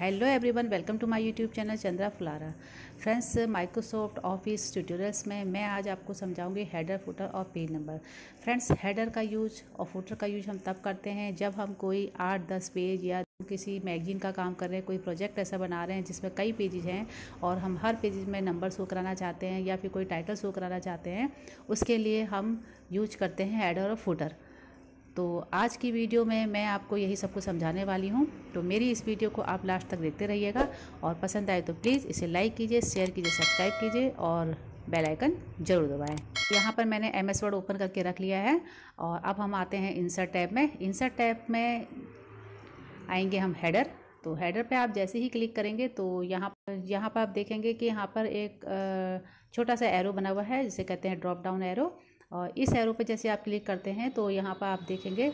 hello everyone welcome to my YouTube channel Chandra Phulara friends Microsoft Office tutorials में मैं आज आपको समझाऊंगी हेडर फुटर और पेज नंबर फ्रेंड्स हेडर का यूज और फुटर का यूज हम तब करते हैं जब हम कोई आठ दस पेज या किसी मैगजीन का काम कर रहे हैं कोई प्रोजेक्ट ऐसा बना रहे हैं जिसमें कई पेजेज हैं और हम हर पेजेज में नंबर शो कराना चाहते हैं या फिर कोई टाइटल शो कराना चाहते हैं उसके लिए हम यूज करते हैं हेडर और फुटर तो आज की वीडियो में मैं आपको यही सब कुछ समझाने वाली हूँ तो मेरी इस वीडियो को आप लास्ट तक देखते रहिएगा और पसंद आए तो प्लीज़ इसे लाइक कीजिए शेयर कीजिए सब्सक्राइब कीजिए और बेल आइकन जरूर दबाएं यहाँ पर मैंने एम एस वर्ड ओपन करके रख लिया है और अब हम आते हैं इंसर्ट टैब में इंसर्ट टैब में आएंगे हम हेडर तो हेडर पे आप जैसे ही क्लिक करेंगे तो यहाँ पर यहाँ पर आप देखेंगे कि यहाँ पर एक छोटा सा एरो बना हुआ है जिसे कहते हैं ड्रॉप डाउन एरो और इस एरो पे जैसे आप क्लिक करते हैं तो यहाँ पर आप देखेंगे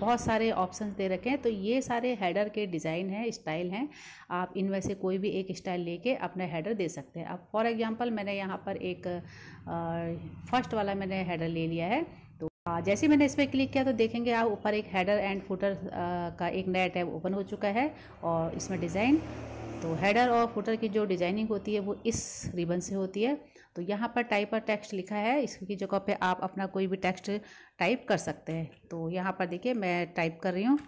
बहुत सारे ऑप्शंस दे रखे हैं तो ये सारे हेडर के डिज़ाइन हैं स्टाइल हैं आप इनमें से कोई भी एक स्टाइल लेके अपना हेडर दे सकते हैं अब फॉर एग्जांपल मैंने यहाँ पर एक फर्स्ट वाला मैंने हेडर ले लिया है तो जैसे मैंने इस पर क्लिक किया तो देखेंगे आप ऊपर एक हेडर एंड फुटर का एक नया टैब ओपन हो चुका है और इसमें डिज़ाइन तो हेडर और फुटर की जो डिजाइनिंग होती है वो इस रिबन से होती है तो यहाँ पर टाइप और टेक्स्ट लिखा है इसकी जगह पे आप अपना कोई भी टेक्स्ट टाइप कर सकते हैं तो यहाँ पर देखिए मैं टाइप कर रही हूँ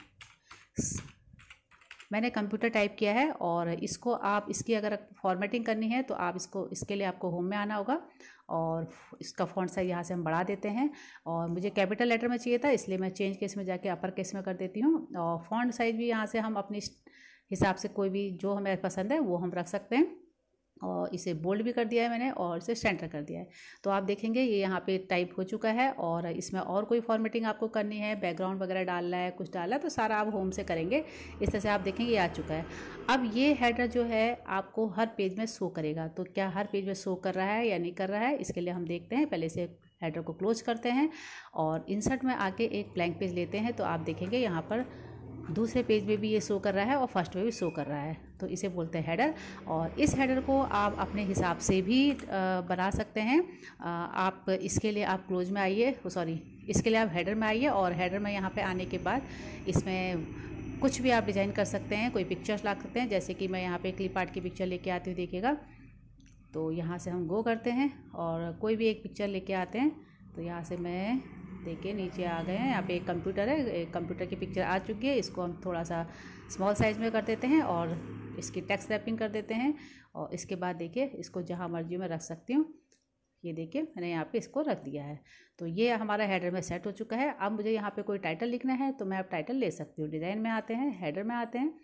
मैंने कंप्यूटर टाइप किया है और इसको आप इसकी अगर फॉर्मेटिंग करनी है तो आप इसको इसके लिए आपको होम में आना होगा और इसका फॉन्ट साइज यहाँ से हम बढ़ा देते हैं और मुझे कैपिटल लेटर में चाहिए था इसलिए मैं चेंज केस में जाके अपर केस में कर देती हूँ और फॉन्ट साइज भी यहाँ से हम अपनी हिसाब से कोई भी जो हमें पसंद है वो हम रख सकते हैं और इसे बोल्ड भी कर दिया है मैंने और इसे सेंटर कर दिया है तो आप देखेंगे ये यहाँ पे टाइप हो चुका है और इसमें और कोई फॉर्मेटिंग आपको करनी है बैकग्राउंड वगैरह डालना है कुछ डालना है तो सारा आप होम से करेंगे इस तरह से आप देखेंगे ये आ चुका है अब ये हेडर जो है आपको हर पेज में शो करेगा तो क्या हर पेज में शो कर रहा है या नहीं कर रहा है इसके लिए हम देखते हैं पहले से हेडर को क्लोज करते हैं और इंसर्ट में आके एक ब्लैंक पेज लेते हैं तो आप देखेंगे यहाँ पर दूसरे पेज में भी ये शो कर रहा है और फर्स्ट में भी शो कर रहा है तो इसे बोलते हैं हेडर और इस हेडर को आप अपने हिसाब से भी बना सकते हैं आप इसके लिए आप क्लोज में आइए सॉरी इसके लिए आप हेडर में आइए और हेडर में यहाँ पे आने के बाद इसमें कुछ भी आप डिज़ाइन कर सकते हैं कोई पिक्चर्स ला सकते हैं जैसे कि मैं यहाँ पर क्लिप आर्ट की पिक्चर लेके आती हूँ देखिएगा तो यहाँ से हम गो करते हैं और कोई भी एक पिक्चर लेके आते हैं तो यहाँ से मैं देखिए नीचे आ गए हैं यहाँ पे एक कंप्यूटर है एक कंप्यूटर की पिक्चर आ चुकी है इसको हम थोड़ा सा स्मॉल साइज़ में कर देते हैं और इसकी टैक्स रैपिंग कर देते हैं और इसके बाद देखिए इसको जहाँ मर्जी में रख सकती हूँ ये देखिए मैंने यहाँ पे इसको रख दिया है तो ये हमारा हेडर में सेट हो चुका है अब मुझे यहाँ पे कोई टाइटल लिखना है तो मैं अब टाइटल ले सकती हूँ डिज़ाइन में आते हैं हेडर में आते हैं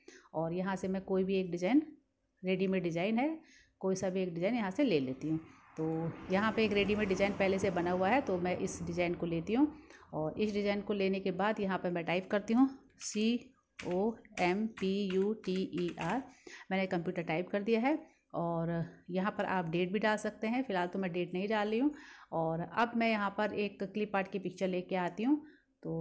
और यहाँ से मैं कोई भी एक डिज़ाइन रेडीमेड डिज़ाइन है कोई सा भी एक डिज़ाइन यहाँ से ले लेती हूँ तो यहाँ पे एक रेडीमेड डिज़ाइन पहले से बना हुआ है तो मैं इस डिज़ाइन को लेती हूँ और इस डिज़ाइन को लेने के बाद यहाँ पर मैं टाइप करती हूँ C O M P U T E R मैंने कंप्यूटर टाइप कर दिया है और यहाँ पर आप डेट भी डाल सकते हैं फ़िलहाल तो मैं डेट नहीं डाल रही हूँ और अब मैं यहाँ पर एक क्लिप आर्ट की पिक्चर लेके आती हूँ तो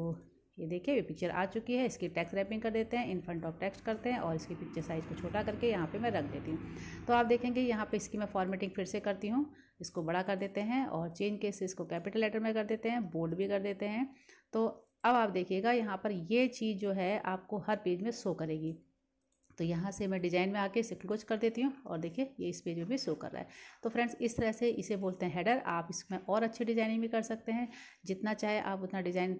ये देखिए ये पिक्चर आ चुकी है इसकी टैक्स रैपिंग कर देते हैं इन फ्रंट ऑफ टेक्स्ट करते हैं और इसकी पिक्चर साइज को छोटा करके यहाँ पे मैं रख देती हूँ तो आप देखेंगे यहाँ पे इसकी मैं फॉर्मेटिंग फिर से करती हूँ इसको बड़ा कर देते हैं और चेन केस इसको कैपिटल लेटर में कर देते हैं बोल्ड भी कर देते हैं तो अब आप देखिएगा यहाँ पर ये चीज़ जो है आपको हर पेज में शो करेगी तो यहाँ से मैं डिज़ाइन में आके इसे क्लोज कर देती हूँ और देखिए ये इस पेज में भी शो कर रहा है तो फ्रेंड्स इस तरह से इसे बोलते हैं हेडर आप इसमें और अच्छी डिज़ाइनिंग भी कर सकते हैं जितना चाहे आप उतना डिज़ाइन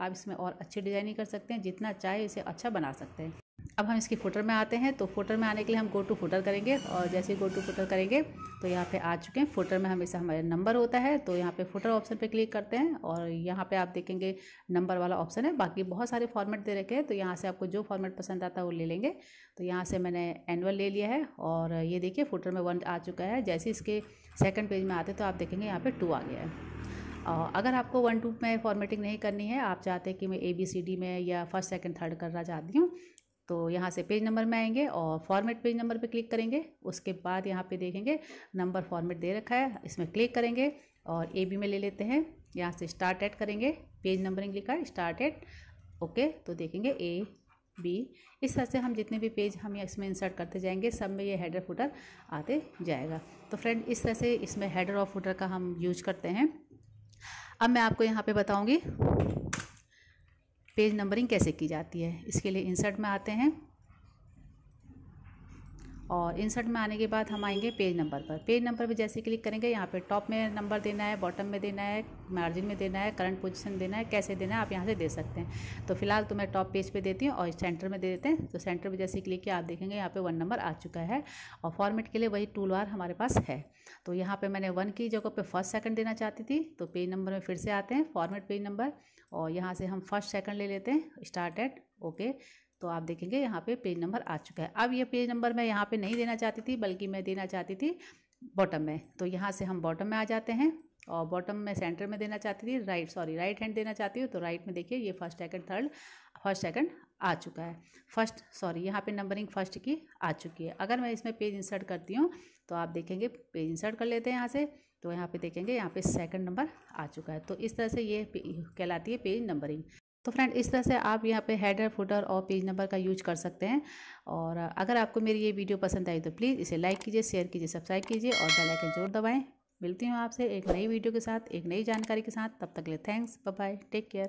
आप इसमें और अच्छी डिजाइनिंग कर सकते हैं जितना चाहे इसे अच्छा बना सकते हैं अब हम इसके फोटर में आते हैं तो फोटर में आने के लिए हम गो टू फोटर करेंगे और जैसे गो टू फोटर करेंगे तो यहाँ पे आ चुके हैं फोटर में हमेशा हमारे नंबर होता है तो यहाँ पे फोटर ऑप्शन पे क्लिक करते हैं और यहाँ पे आप देखेंगे नंबर वाला ऑप्शन है बाकी बहुत सारे फॉर्मेट दे रखे हैं तो यहाँ से आपको जो फॉर्मेट पसंद आता है वो ले लेंगे तो यहाँ से मैंने एनुअल ले लिया है और ये देखिए फोटर में वन आ चुका है जैसे इसके सेकेंड पेज में आते तो आप देखेंगे यहाँ पर टू आ गया है अगर आपको वन टू में फॉर्मेटिंग नहीं करनी है आप चाहते हैं कि मैं ए बी सी डी में या फर्स्ट सेकंड थर्ड करना चाहती हूँ तो यहाँ से पेज नंबर में आएंगे और फॉर्मेट पेज नंबर पे क्लिक करेंगे उसके बाद यहाँ पे देखेंगे नंबर फॉर्मेट दे रखा है इसमें क्लिक करेंगे और ए बी में ले लेते हैं यहाँ से स्टार्ट एड करेंगे पेज नंबरिंग लिखा है स्टार्ट एड ओके तो देखेंगे ए बी इस तरह से हम जितने भी पेज हम इसमें इंसर्ट करते जाएंगे सब में ये हेडर फुटर आते जाएगा तो फ्रेंड इस तरह से इसमें हेडर और फुटर का हम यूज करते हैं अब मैं आपको यहाँ पे बताऊँगी पेज नंबरिंग कैसे की जाती है इसके लिए इंसर्ट में आते हैं और इंसर्ट में आने के बाद हम आएंगे पेज नंबर पर पेज नंबर पर जैसे क्लिक करेंगे यहाँ पे टॉप में नंबर देना है बॉटम में देना है मार्जिन में देना है करंट पोजीशन देना है कैसे देना है आप यहाँ से दे सकते हैं तो फिलहाल तो मैं टॉप पेज पे देती हूँ और सेंटर में दे देते हैं तो सेंटर पर जैसे क्लिक किया आप देखेंगे यहाँ पर वन नंबर आ चुका है और फॉर्मेट के लिए वही टूल वार हमारे पास है तो यहाँ पर मैंने वन की जगह पर फर्स्ट सेकेंड देना चाहती थी तो पेज नंबर में फिर से आते हैं फॉर्मेट पेज नंबर और यहाँ से हम फर्स्ट सेकेंड ले लेते हैं स्टार्ट एट ओके तो आप देखेंगे यहाँ पे पेज नंबर आ चुका है अब ये पेज नंबर मैं यहाँ पे नहीं देना चाहती थी बल्कि मैं देना चाहती थी बॉटम में तो यहाँ से हम बॉटम में आ जाते हैं और बॉटम में सेंटर में देना चाहती थी राइट सॉरी राइट हैंड देना चाहती हूँ तो राइट में देखिए ये first second third first second आ चुका है फर्स्ट सॉरी यहाँ पे नंबरिंग फर्स्ट की आ चुकी है अगर मैं इसमें पेज इंसर्ट करती हूँ तो आप देखेंगे पेज इंसर्ट कर लेते हैं यहाँ से तो यहाँ पे देखेंगे यहाँ पे सेकंड नंबर आ चुका है तो इस तरह से ये कहलाती है पेज नंबरिंग तो फ्रेंड इस तरह से आप यहाँ पे हेडर फुटर और पेज नंबर का यूज कर सकते हैं और अगर आपको मेरी ये वीडियो पसंद आई तो प्लीज़ इसे लाइक कीजिए शेयर कीजिए सब्सक्राइब कीजिए और बेल आइकन जरूर दबाएं मिलती हूँ आपसे एक नई वीडियो के साथ एक नई जानकारी के साथ तब तक ले थैंक्स बाय टेक केयर